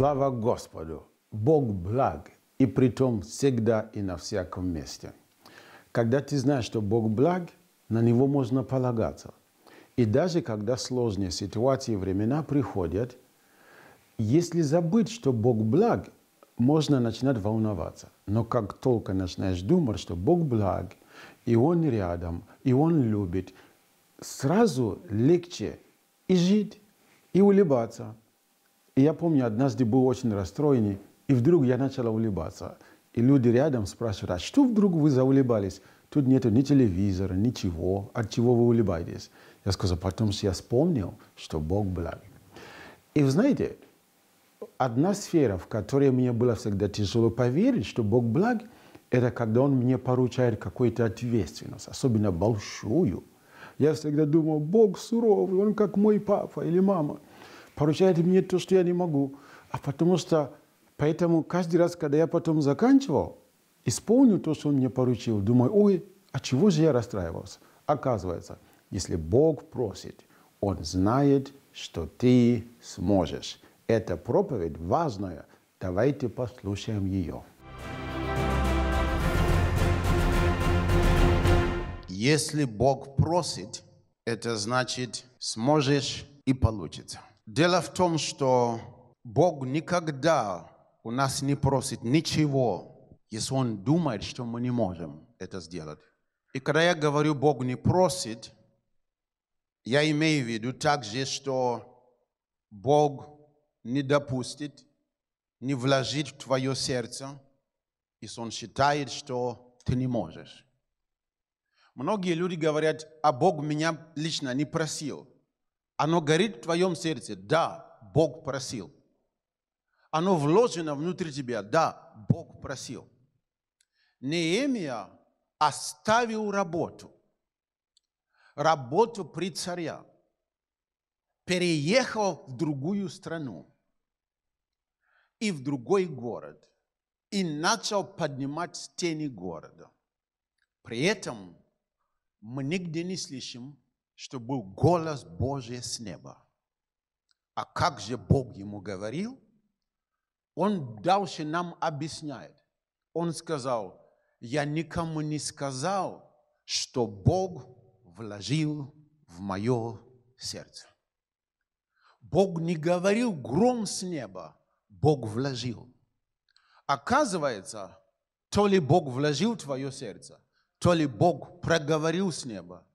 Слава Господу! Бог благ, и при том всегда и на всяком месте. Когда ты знаешь, что Бог благ, на Него можно полагаться. И даже когда сложные ситуации и времена приходят, если забыть, что Бог благ, можно начинать волноваться. Но как только начинаешь думать, что Бог благ, и Он рядом, и Он любит, сразу легче и жить, и улыбаться – и я помню, однажды был очень расстроен, и вдруг я начал улыбаться. И люди рядом спрашивают, а что вдруг вы заулыбались? Тут нету ни телевизора, ничего. От чего вы улыбаетесь? Я сказал, потом я вспомнил, что Бог благ. И вы знаете, одна сфера, в которой мне было всегда тяжело поверить, что Бог благ, это когда Он мне поручает какую-то ответственность, особенно большую. Я всегда думал, Бог суровый, Он как мой папа или мама – поручает мне то, что я не могу, а потому что поэтому каждый раз, когда я потом заканчивал, исполню то, что он мне поручил, думаю, ой, а чего же я расстраивался? Оказывается, если Бог просит, Он знает, что ты сможешь. Эта проповедь важная. Давайте послушаем ее. Если Бог просит, это значит сможешь и получится. Дело в том, что Бог никогда у нас не просит ничего, если Он думает, что мы не можем это сделать. И когда я говорю, Бог не просит, я имею в виду также, что Бог не допустит, не вложит в твое сердце, если Он считает, что ты не можешь. Многие люди говорят, а Бог меня лично не просил. Оно горит в твоем сердце. Да, Бог просил. Оно вложено внутри тебя. Да, Бог просил. Неемия оставил работу. Работу при царя. Переехал в другую страну и в другой город. И начал поднимать стены города. При этом мы нигде не слышим что был голос Божий с неба. А как же Бог ему говорил? Он дальше нам объясняет. Он сказал, я никому не сказал, что Бог вложил в мое сердце. Бог не говорил гром с неба, Бог вложил. Оказывается, то ли Бог вложил в твое сердце, то ли Бог проговорил с неба,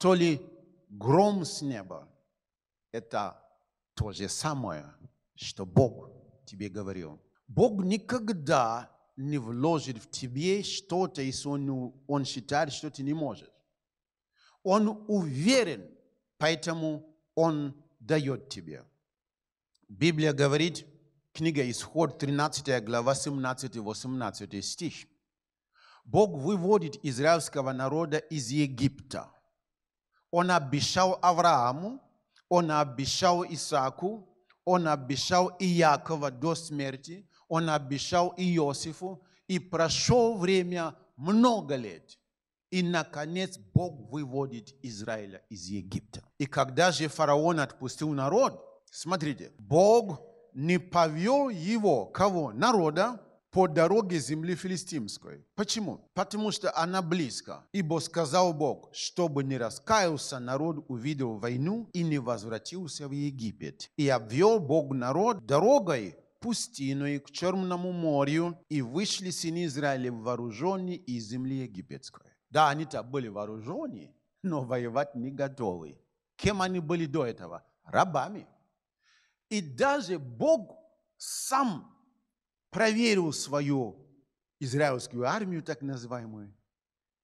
то ли гром с неба – это то же самое, что Бог тебе говорил. Бог никогда не вложит в тебе что-то, если он, он считает, что ты не можешь. Он уверен, поэтому он дает тебе. Библия говорит, книга Исход, 13 глава, 17-18 стих. Бог выводит израильского народа из Египта – он обещал Аврааму, он обещал Исааку, он обещал Иакова до смерти, он обещал Иосифу, и прошло время много лет. И, наконец, Бог выводит Израиля из Египта. И когда же фараон отпустил народ, смотрите, Бог не повел его, кого? Народа, по дороге земли филистимской. Почему? Потому что она близко. Ибо сказал Бог, чтобы не раскаялся народ, увидел войну и не возвратился в Египет. И обвел Бог народ дорогой пустиною к Черному морю, и вышли сыны Израиля вооруженные из земли египетской. Да, они-то были вооружены, но воевать не готовы. Кем они были до этого? Рабами. И даже Бог сам проверил свою израильскую армию, так называемую,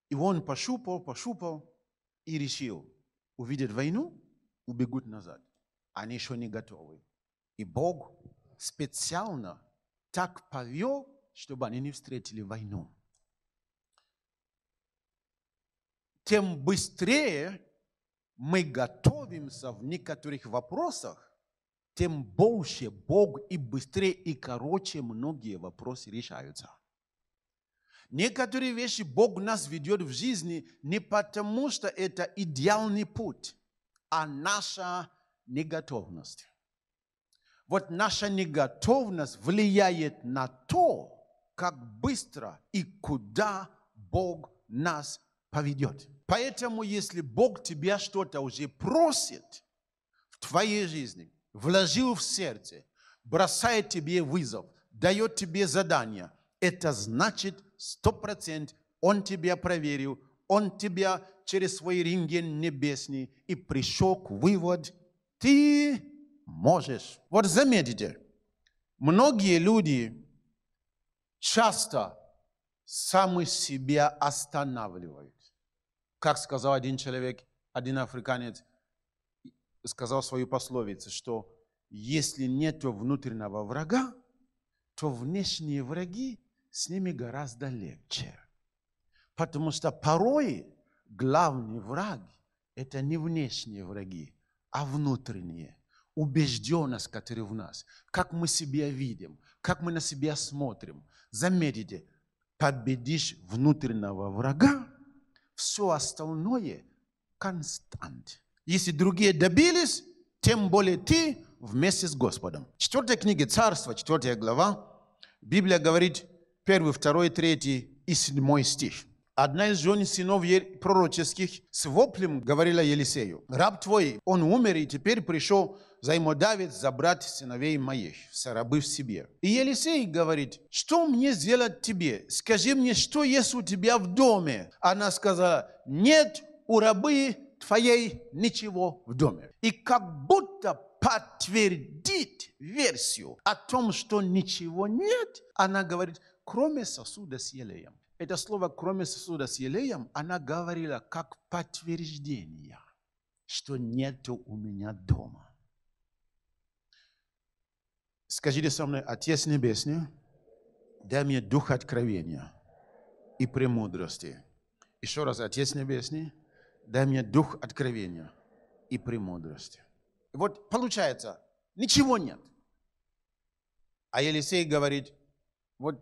и он пошупал, пошупал и решил, увидят войну, убегут назад. Они еще не готовы. И Бог специально так повел, чтобы они не встретили войну. Тем быстрее мы готовимся в некоторых вопросах тем больше Бог и быстрее и короче многие вопросы решаются. Некоторые вещи Бог нас ведет в жизни не потому, что это идеальный путь, а наша неготовность. Вот наша неготовность влияет на то, как быстро и куда Бог нас поведет. Поэтому, если Бог тебя что-то уже просит в твоей жизни, вложил в сердце, бросает тебе вызов, дает тебе задание, это значит сто процентов он тебя проверил, он тебя через свой рентген небесный и пришел к выводу, ты можешь. Вот заметите, многие люди часто сами себя останавливают. Как сказал один человек, один африканец – сказал свою пословицу, что если нет внутреннего врага, то внешние враги с ними гораздо легче. Потому что порой главный враг – это не внешние враги, а внутренние. Убежденность, которая в нас. Как мы себя видим, как мы на себя смотрим. Заметите, победишь внутреннего врага, все остальное – констант. Если другие добились, тем более ты вместе с Господом. Четвертая книга Царства, четвертая глава. Библия говорит первый, второй, третий и седьмой стих. Одна из жен сынов пророческих с воплем говорила Елисею, «Раб твой, он умер, и теперь пришел взаимодавец забрать сыновей моих, рабы в себе». И Елисей говорит, «Что мне сделать тебе? Скажи мне, что есть у тебя в доме?» Она сказала, «Нет у рабы твоей ничего в доме. И как будто подтвердит версию о том, что ничего нет, она говорит, кроме сосуда с елеем. Это слово «кроме сосуда с елеем» она говорила как подтверждение, что нету у меня дома. Скажите со мной, Отец Небесный, дай мне дух откровения и премудрости. Еще раз, Отец Небесный, дай мне дух откровения и премудрости. И вот получается, ничего нет. А Елисей говорит, вот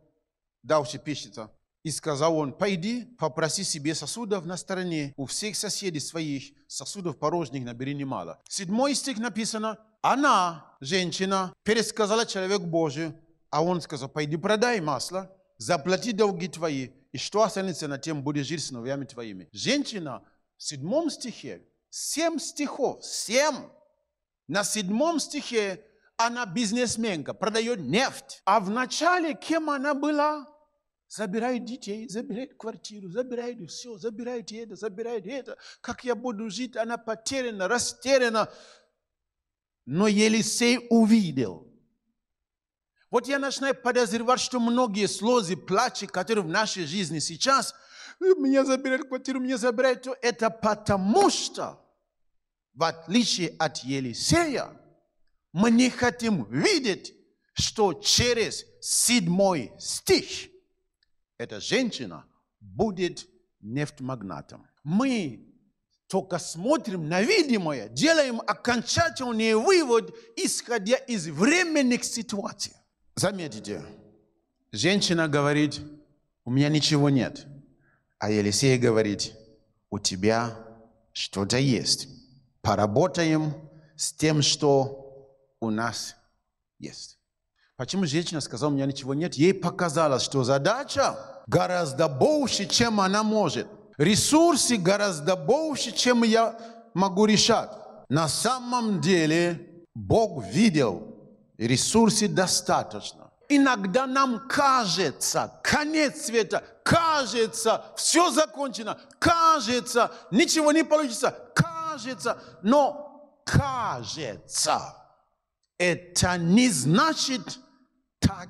давший пищица, и сказал он, пойди, попроси себе сосудов на стороне, у всех соседей своих сосудов порожних набери немало. Седьмой стих написано, она, женщина, пересказала человеку Божию, а он сказал, пойди продай масло, заплати долги твои, и что останется на тем, будешь жить с новыми твоими. Женщина седьмом стихе, семь стихов, семь. На седьмом стихе она бизнесменка, продает нефть. А в начале кем она была? Забирает детей, забирает квартиру, забирает все, забирает это, забирает это. Как я буду жить? Она потеряна, растеряна. Но Елисей увидел. Вот я начинаю подозревать, что многие слезы, плачи, которые в нашей жизни сейчас – меня забирают квартиру, меня забирают Это потому что, в отличие от Елисея, мы не хотим видеть, что через седьмой стих эта женщина будет нефтмагнатом. Мы только смотрим на видимое, делаем окончательный вывод, исходя из временных ситуаций. Заметите, женщина говорит, у меня ничего нет. А Елисей говорит, у тебя что-то есть. Поработаем с тем, что у нас есть. Почему женщина сказала, у меня ничего нет? Ей показалось, что задача гораздо больше, чем она может. Ресурсы гораздо больше, чем я могу решать. На самом деле Бог видел, ресурсы достаточно Иногда нам кажется, конец света, кажется, все закончено, кажется, ничего не получится, кажется, но кажется. Это не значит так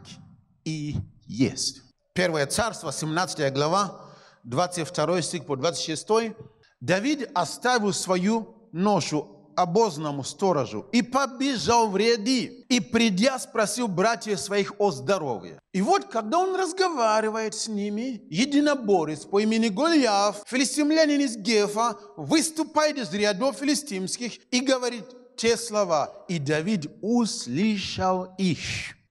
и есть. Первое царство, 17 глава, 22 стих по 26. Давид оставил свою ношу обозному сторожу и побежал в ряды. И придя, спросил братьев своих о здоровье. И вот, когда он разговаривает с ними, единоборец по имени Голиаф, филистимлянин из Гефа, выступает из рядов филистимских и говорит те слова. И Давид услышал их.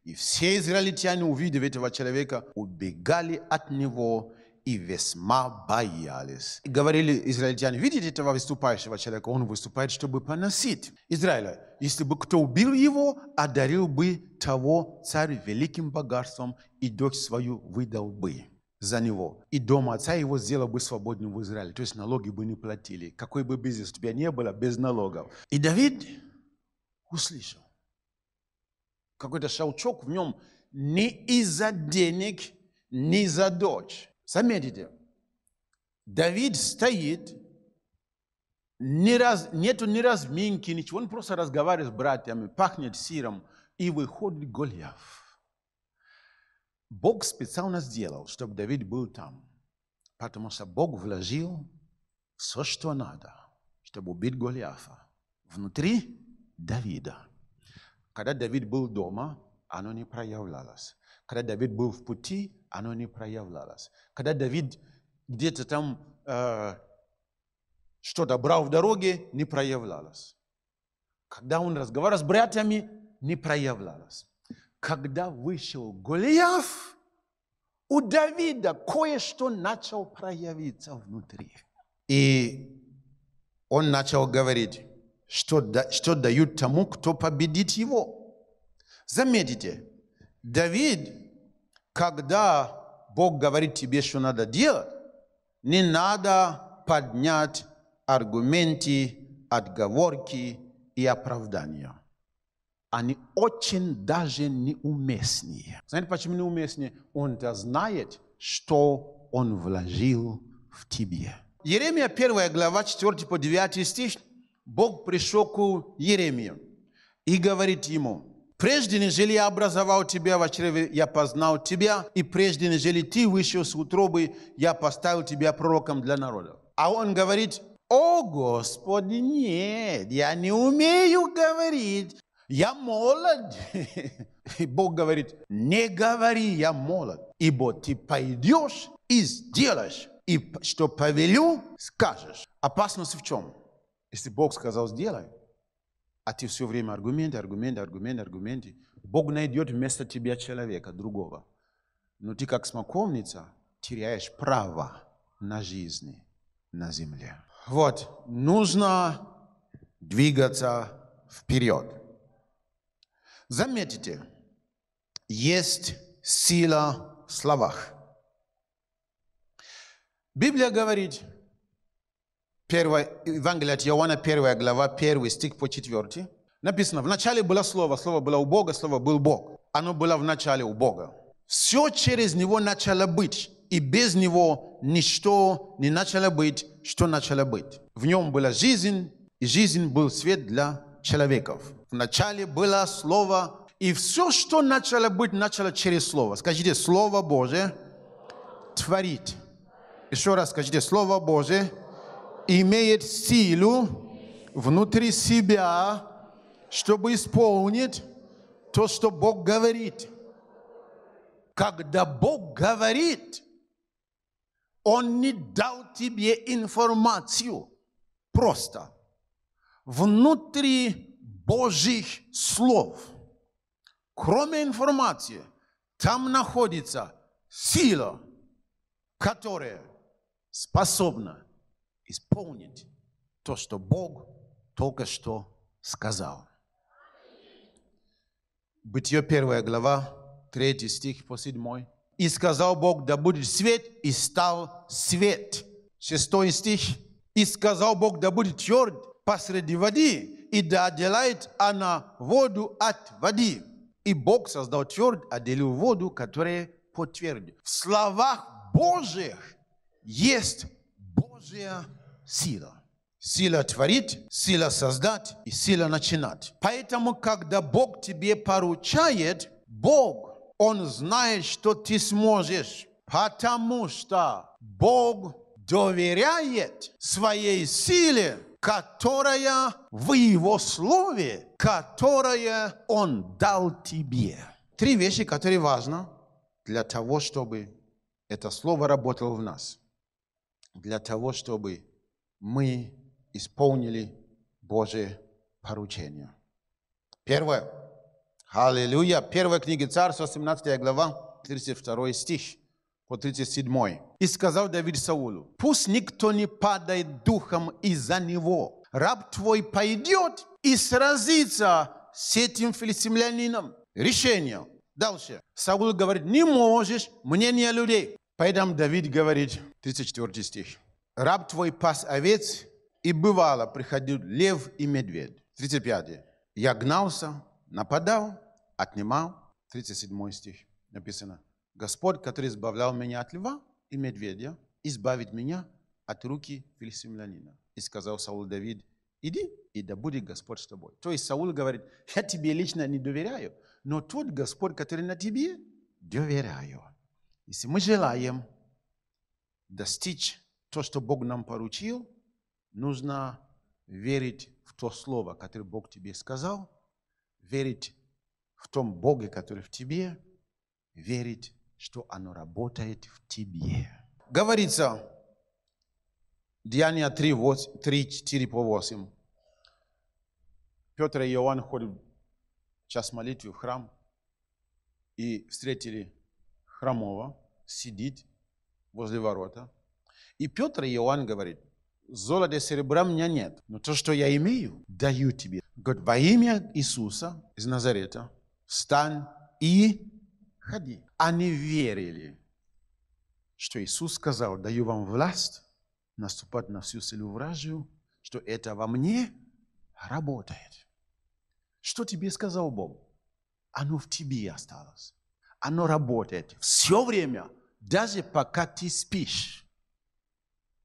И все израильтяне, увидев этого человека, убегали от него и весьма боялись. И говорили израильтяне, видите этого выступающего человека, он выступает, чтобы поносить Израиля. Если бы кто убил его, одарил бы того царь великим богатством, и дочь свою выдал бы за него. И дом отца его сделал бы свободным в Израиле. То есть налоги бы не платили. Какой бы бизнес у тебя не было, без налогов. И Давид услышал. Какой-то шаучок в нем не из-за денег, не за дочь Заметите, Давид стоит, не раз, нету ни разминки, ничего, он просто разговаривает с братьями, пахнет сиром, и выходит Гольяв. Бог специально сделал, чтобы Давид был там, потому что Бог вложил все, что надо, чтобы убить Голиафа внутри Давида. Когда Давид был дома, оно не проявлялось. Когда Давид был в пути, оно не проявлялось. Когда Давид где-то там э, что-то брал в дороге, не проявлялось. Когда он разговаривал с братьями, не проявлялось. Когда вышел Голиаф, у Давида кое-что начал проявиться внутри. И он начал говорить, что, да, что дают тому, кто победит его. Заметите, Давид когда Бог говорит тебе, что надо делать, не надо поднять аргументы, отговорки и оправдания. Они очень даже неуместные. Знаете, почему неуместные? он знает, что он вложил в тебе. Еремия 1 глава 4 по 9 стих. Бог пришел к Еремию и говорит ему – Прежде, нежели я образовал тебя в чреве, я познал тебя, и прежде, нежели ты вышел с утробы, я поставил тебя пророком для народа. А он говорит, о, Господи, нет, я не умею говорить, я молод. И Бог говорит, не говори, я молод, ибо ты пойдешь и сделаешь, и что повелю, скажешь. Опасность в чем? Если Бог сказал, сделай, а ты все время аргументы, аргументы, аргументы, аргументы. Бог найдет вместо тебя человека другого. Но ты как смоковница теряешь право на жизнь на земле. Вот, нужно двигаться вперед. Заметите, есть сила в словах. Библия говорит, 1, Евангелие от Иоанна, 1 глава, 1 стих по 4. Написано, в начале было Слово, Слово было у Бога, Слово был Бог. Оно было в начале у Бога. Все через Него начало быть, и без Него ничто не начало быть, что начало быть. В Нем была жизнь, и жизнь был свет для человеков. В начале было Слово, и все, что начало быть, начало через Слово. Скажите, Слово Божие творит. Еще раз скажите, Слово Божие имеет силу внутри себя, чтобы исполнить то, что Бог говорит. Когда Бог говорит, Он не дал тебе информацию просто. Внутри Божьих слов, кроме информации, там находится сила, которая способна исполнить то, что Бог только что сказал. Бытие первая глава, третий стих по 7. «И сказал Бог, да будет свет, и стал свет». Шестой стих. «И сказал Бог, да будет тверд посреди воды, и да отделает она воду от воды». И Бог создал тверд, отделил воду, которая по тверди. В словах Божьих есть Божья сила. Сила творить, сила создать и сила начинать. Поэтому, когда Бог тебе поручает, Бог, Он знает, что ты сможешь, потому что Бог доверяет своей силе, которая в Его Слове, которое Он дал тебе. Три вещи, которые важно для того, чтобы это Слово работало в нас – для того, чтобы мы исполнили Божие поручение. Первое. Аллилуйя. Первая книга Царства, 17 глава, 32 стих по 37. «И сказал Давид Саулу, пусть никто не падает духом из-за него. Раб твой пойдет и сразится с этим филистимлянином». Решение. Дальше. Саул говорит, не можешь, мнение людей. Поэтому Давид говорит, 34 стих, «Раб твой пас овец, и бывало приходил лев и медведь». 35. «Я гнался, нападал, отнимал». 37 стих написано, «Господь, который избавлял меня от льва и медведя, избавит меня от руки филистимлянина». И сказал Саул Давид, «Иди, и да будет Господь с тобой». То есть Саул говорит, «Я тебе лично не доверяю, но тот Господь, который на тебе, доверяю». Если мы желаем достичь то, что Бог нам поручил, нужно верить в то слово, которое Бог тебе сказал, верить в том Боге, который в тебе, верить, что оно работает в тебе. Говорится, Деяния 3, 8, 3 4 по 8. Петр и Иоанн ходят час молитвы в храм и встретили хромого сидит возле ворота. И Петр и Иоанн говорит, золота и серебра у меня нет, но то, что я имею, даю тебе. Говорит, во имя Иисуса из Назарета встань и ходи. Они верили, что Иисус сказал, даю вам власть наступать на всю силу вражью, что это во мне работает. Что тебе сказал Бог? Оно в тебе осталось оно работает все время, даже пока ты спишь.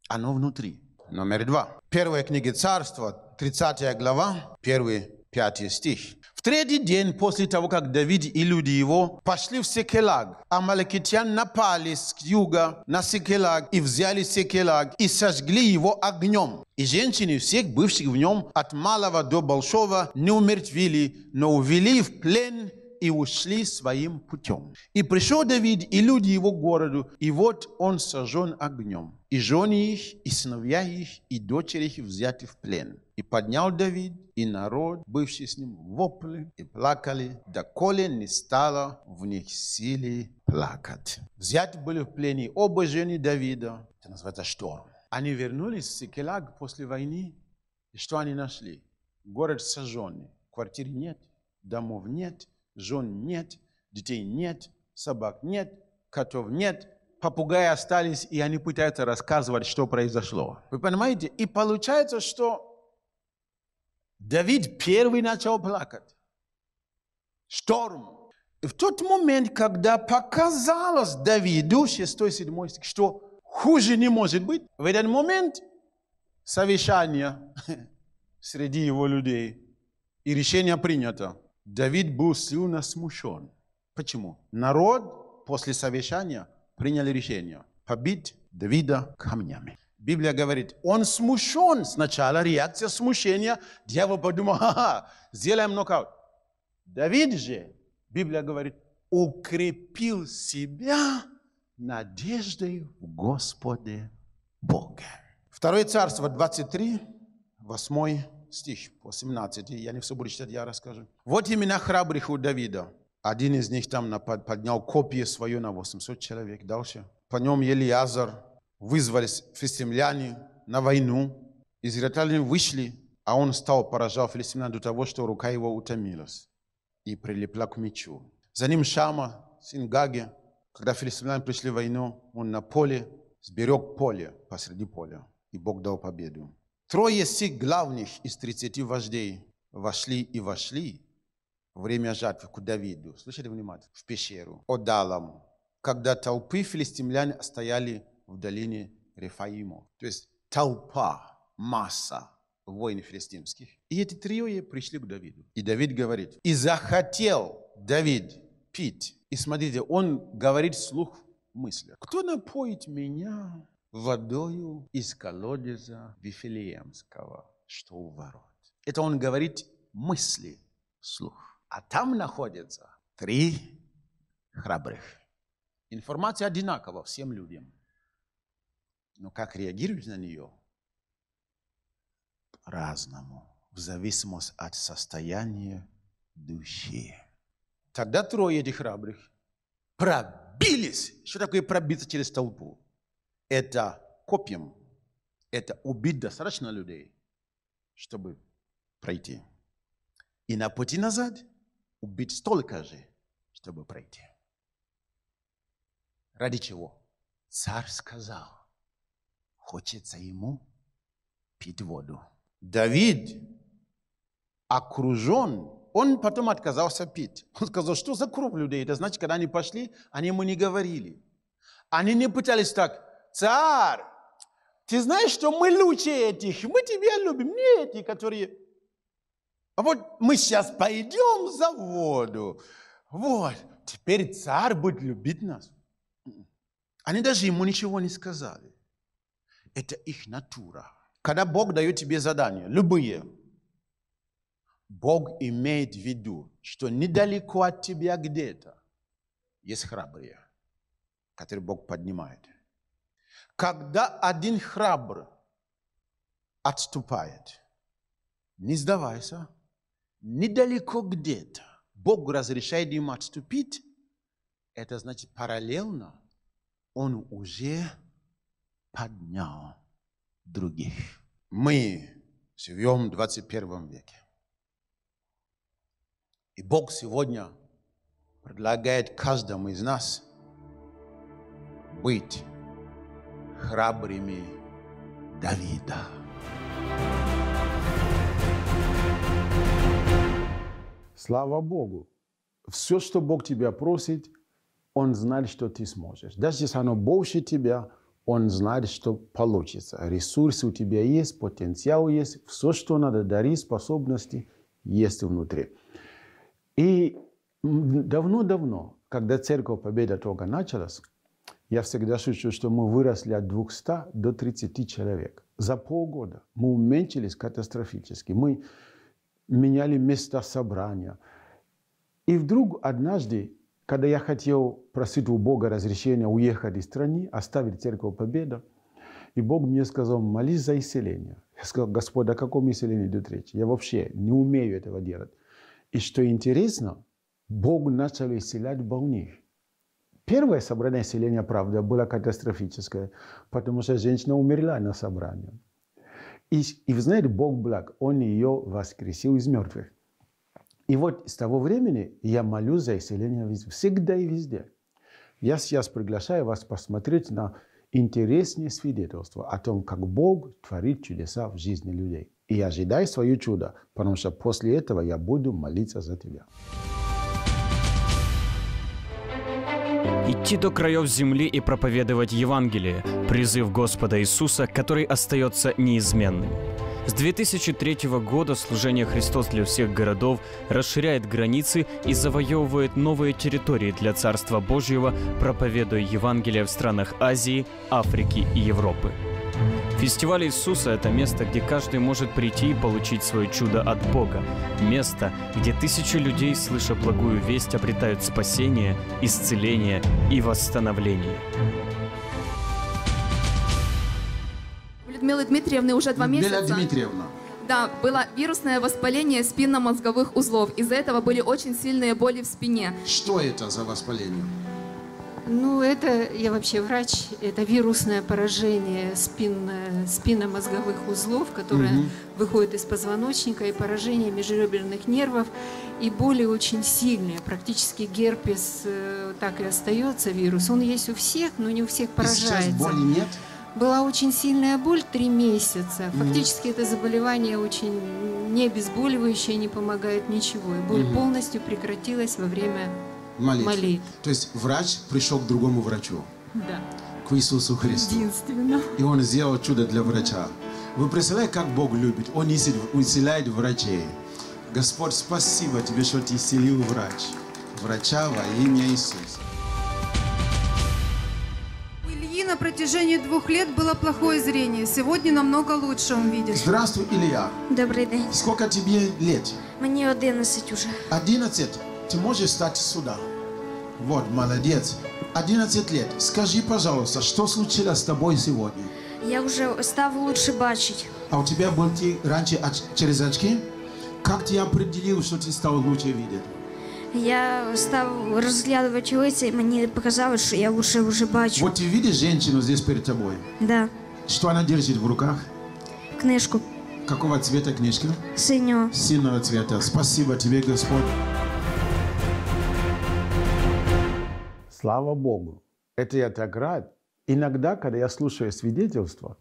Оно внутри. Номер два. Первая книга царства, 30 глава, первый, пятый стих. В третий день после того, как Давид и люди его пошли в Секелаг, амаликитян напали с юга на Секелаг и взяли Секелаг и сожгли его огнем. И женщины всех бывших в нем от малого до большого не умертвили, но увели в плен и ушли своим путем. И пришел Давид и люди его к городу, и вот он сожжен огнем. И жены их, и сыновья их, и дочери их взяты в плен. И поднял Давид, и народ, бывший с ним, вопли и плакали, доколе не стало в них силы плакать. Взяты были в плене оба жены Давида, это называется шторм. Они вернулись в Сикелаг после войны, и что они нашли? Город сожженный, квартир нет, домов нет – Жен нет, детей нет, собак нет, котов нет, попугаи остались, и они пытаются рассказывать, что произошло. Вы понимаете? И получается, что Давид первый начал плакать. Шторм. в тот момент, когда показалось Давиду, 6-7 стих, что хуже не может быть, в этот момент совещание среди его людей, и решение принято. Давид был сильно смущен. Почему? Народ после совещания принял решение побить Давида камнями. Библия говорит, он смущен. Сначала реакция смущения. Дьявол подумал, ха-ха, сделаем нокаут. Давид же, Библия говорит, укрепил себя надеждой в Господе Боге. Второе царство, 23, 8 стих по я не все буду читать, я расскажу. Вот имена храбрых у Давида. Один из них там напад, поднял копье свое на 800 человек. Дальше. По нем Елиазар вызвались филистимляне на войну. Израильтяне вышли, а он стал поражал филистимлян до того, что рука его утомилась и прилипла к мечу. За ним Шама, сын Гаги, когда филистимляне пришли в войну, он на поле сберег поле посреди поля, и Бог дал победу. Трое сих главных из тридцати вождей вошли и вошли время жатвы к Давиду. Слышали внимательно? В пещеру. Одалам. Когда толпы филистимлян стояли в долине Рефаима. То есть толпа, масса воинов филистимских. И эти трое пришли к Давиду. И Давид говорит, и захотел Давид пить. И смотрите, он говорит слух мысли. Кто напоит меня водою из колодеза Вифилеемского, что у ворот. Это он говорит мысли, слух. А там находятся три храбрых. Информация одинакова всем людям. Но как реагировать на нее? По-разному, в зависимости от состояния души. Тогда трое этих храбрых пробились. Что такое пробиться через толпу? это копьем, это убить достаточно людей, чтобы пройти. И на пути назад убить столько же, чтобы пройти. Ради чего? Царь сказал, хочется ему пить воду. Давид окружен, он потом отказался пить. Он сказал, что за круг людей? Это значит, когда они пошли, они ему не говорили. Они не пытались так, царь, ты знаешь, что мы лучше этих, мы тебя любим, не эти, которые... А вот мы сейчас пойдем за воду. Вот, теперь царь будет любить нас. Они даже ему ничего не сказали. Это их натура. Когда Бог дает тебе задания, любые, Бог имеет в виду, что недалеко от тебя где-то есть храбрые, которые Бог поднимает когда один храбр отступает, не сдавайся, недалеко где-то Бог разрешает ему отступить, это значит параллельно он уже поднял других. Мы живем в 21 веке. И Бог сегодня предлагает каждому из нас быть храбрыми Давида. Слава Богу! Все, что Бог тебя просит, Он знает, что ты сможешь. Даже если оно больше тебя, Он знает, что получится. Ресурсы у тебя есть, потенциал есть, все, что надо, дари, способности есть внутри. И давно-давно, когда Церковь победа только началась, я всегда шучу, что мы выросли от 200 до 30 человек. За полгода мы уменьшились катастрофически. Мы меняли места собрания. И вдруг однажды, когда я хотел просить у Бога разрешения уехать из страны, оставить Церковь Победа, и Бог мне сказал, молись за исцеление. Я сказал, Господь, о каком исцелении идет речь? Я вообще не умею этого делать. И что интересно, Бог начал исцелять больных. Первое собрание «Селения правда, было катастрофическое, потому что женщина умерла на собрании. И, и вы знаете, Бог благ, Он ее воскресил из мертвых. И вот с того времени я молюсь за исцеление везде, всегда и везде. Я сейчас приглашаю вас посмотреть на интересные свидетельство о том, как Бог творит чудеса в жизни людей. И ожидай свое чудо, потому что после этого я буду молиться за тебя. идти до краев земли и проповедовать Евангелие, призыв Господа Иисуса, который остается неизменным. С 2003 года служение Христос для всех городов расширяет границы и завоевывает новые территории для Царства Божьего, проповедуя Евангелие в странах Азии, Африки и Европы. Фестиваль Иисуса – это место, где каждый может прийти и получить свое чудо от Бога. Место, где тысячи людей, слыша благую весть, обретают спасение, исцеление и восстановление. Людмилы Дмитриевны уже два месяца. Людмила Дмитриевна. Да, было вирусное воспаление спинномозговых узлов. Из-за этого были очень сильные боли в спине. Что это за воспаление? Ну, это, я вообще врач, это вирусное поражение спин, спинномозговых узлов, которое угу. выходит из позвоночника, и поражение межреберных нервов, и боли очень сильные. Практически герпес э, так и остается, вирус. Он есть у всех, но не у всех поражается. И сейчас боли нет? Была очень сильная боль три месяца. Фактически угу. это заболевание очень не обезболивающее, не помогает ничего. И боль угу. полностью прекратилась во время молитве. молитве. То есть врач пришел к другому врачу. Да. К Иисусу Христу. Единственно. И он сделал чудо для врача. Вы представляете, как Бог любит? Он исцеляет врачей. Господь, спасибо тебе, что ты исцелил врач. Врача во имя Иисуса. У Ильи на протяжении двух лет было плохое зрение. Сегодня намного лучше он видит. Здравствуй, Илья. Добрый день. Сколько тебе лет? Мне 11 уже. 11? Ты можешь стать сюда. Вот, молодец. 11 лет. Скажи, пожалуйста, что случилось с тобой сегодня? Я уже став лучше бачить. А у тебя был ты раньше оч через очки? Как ты определил, что ты стал лучше видеть? Я стал разглядывать лица, и мне показалось, что я лучше уже бачу. Вот ты видишь женщину здесь перед тобой? Да. Что она держит в руках? Книжку. Какого цвета книжка? Синего. Синего цвета. Спасибо тебе, Господь. Слава Богу. Это я так рад. Иногда, когда я слушаю свидетельства,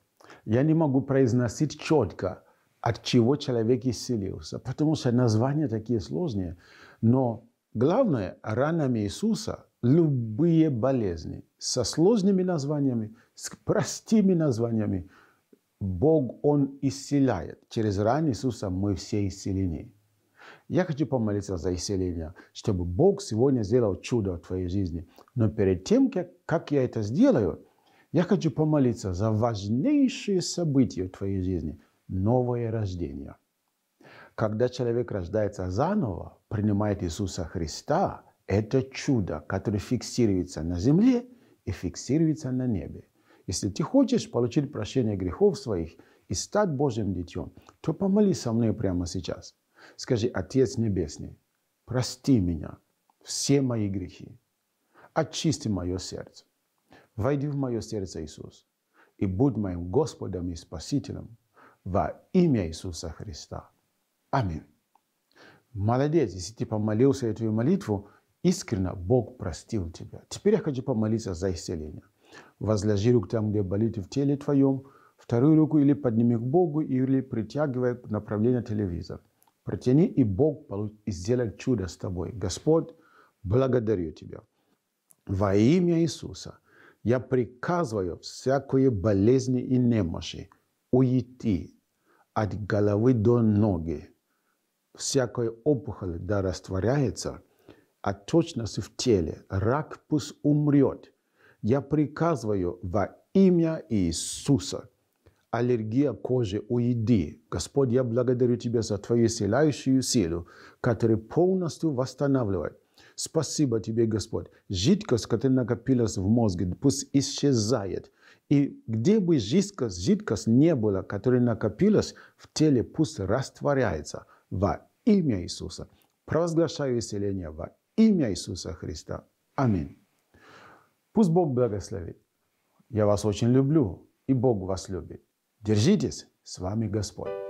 я не могу произносить четко, от чего человек исцелился, потому что названия такие сложные. Но главное, ранами Иисуса любые болезни со сложными названиями, с простыми названиями, Бог, Он исцеляет. Через раны Иисуса мы все исцелены. Я хочу помолиться за исцеление, чтобы Бог сегодня сделал чудо в твоей жизни. Но перед тем, как я это сделаю, я хочу помолиться за важнейшие события в твоей жизни – новое рождение. Когда человек рождается заново, принимает Иисуса Христа, это чудо, которое фиксируется на земле и фиксируется на небе. Если ты хочешь получить прощение грехов своих и стать Божьим детем, то помолись со мной прямо сейчас – Скажи, Отец Небесный, прости меня, все мои грехи, очисти мое сердце, войди в мое сердце, Иисус, и будь моим Господом и Спасителем во имя Иисуса Христа. Аминь. Молодец, если ты помолился эту молитву, искренне Бог простил тебя. Теперь я хочу помолиться за исцеление. Возложи руку там, где болит в теле твоем, вторую руку или подними к Богу, или притягивай направление телевизора. Протяни, и Бог сделает чудо с тобой. Господь, благодарю Тебя. Во имя Иисуса я приказываю всякие болезни и немощи уйти от головы до ноги. Всякая опухоль да растворяется, а точность в теле, рак пусть умрет. Я приказываю во имя Иисуса – аллергия кожи у еды. Господь, я благодарю Тебя за Твою исцеляющую силу, которая полностью восстанавливает. Спасибо Тебе, Господь. Жидкость, которая накопилась в мозге, пусть исчезает. И где бы жидкость, жидкость не была, которая накопилась в теле, пусть растворяется во имя Иисуса. Провозглашаю исцеление во имя Иисуса Христа. Аминь. Пусть Бог благословит. Я вас очень люблю, и Бог вас любит. Держитесь, с вами Господь.